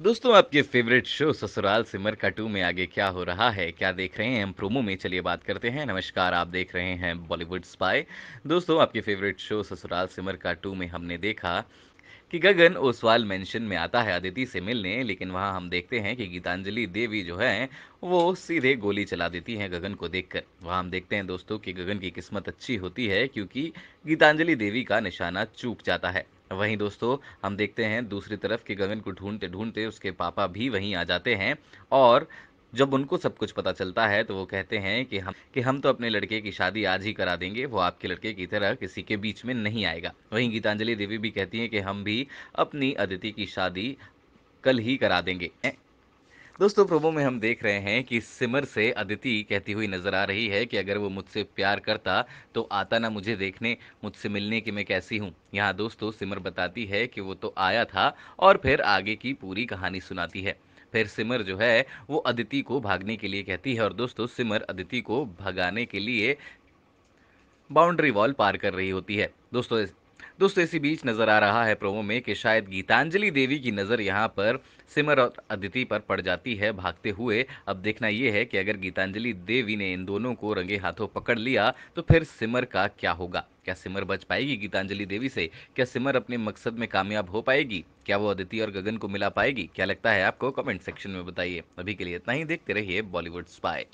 दोस्तों आपके favourite show ससुराल सिमर का टू में आगे क्या हो रहा है क्या देख रहे हैं हम प्रोमो में चलिए बात करते हैं नमस्कार आप देख रहे हैं बॉलीवुड स्पाई दोस्तों आपके फेवरेट शो ससुराल सिमर का टू में हमने देखा कि गगन ओसवाल मेंशन में आता है अदिति से मिलने लेकिन वहाँ हम देखते हैं कि गीतांजलि देवी जो है वो सीधे गोली चला देती हैं गगन को देखकर वहाँ हम देखते हैं दोस्तों कि गगन की किस्मत अच्छी होती है क्योंकि गीतांजलि देवी का निशाना चूक जाता है वहीं दोस्तों हम देखते हैं दूसरी तरफ कि गगन को ढूंढते ढूंढते उसके पापा भी वहीं आ जाते हैं और जब उनको सब कुछ पता चलता है तो वो कहते हैं कि हम कि हम तो अपने लड़के की शादी आज ही करा देंगे वो आपके लड़के की तरह किसी के बीच में नहीं आएगा वहीं गीतांजलि देवी भी कहती हैं कि हम भी अपनी अदिति की शादी कल ही करा देंगे दोस्तों प्रोमो में हम देख रहे हैं कि सिमर से अदिति कहती हुई नजर आ रही है कि अगर वो मुझसे प्यार करता तो आता ना मुझे देखने मुझसे मिलने की मैं कैसी हूँ यहाँ दोस्तों सिमर बताती है कि वो तो आया था और फिर आगे की पूरी कहानी सुनाती है फिर सिमर जो है वो अदिति को भागने के लिए कहती है और दोस्तों सिमर अदिति को भगाने के लिए बाउंड्री वॉल पार कर रही होती है दोस्तों दोस्तों इसी बीच नजर आ रहा है प्रोमो में कि शायद गीतांजलि देवी की नज़र यहाँ पर सिमर और अदिति पर पड़ जाती है भागते हुए अब देखना यह है कि अगर गीतांजलि देवी ने इन दोनों को रंगे हाथों पकड़ लिया तो फिर सिमर का क्या होगा क्या सिमर बच पाएगी गीतांजलि देवी से क्या सिमर अपने मकसद में कामयाब हो पाएगी क्या वो अदिति और गगन को मिला पाएगी क्या लगता है आपको कमेंट सेक्शन में बताइए अभी के लिए इतना ही देखते रहिए बॉलीवुड स्पाई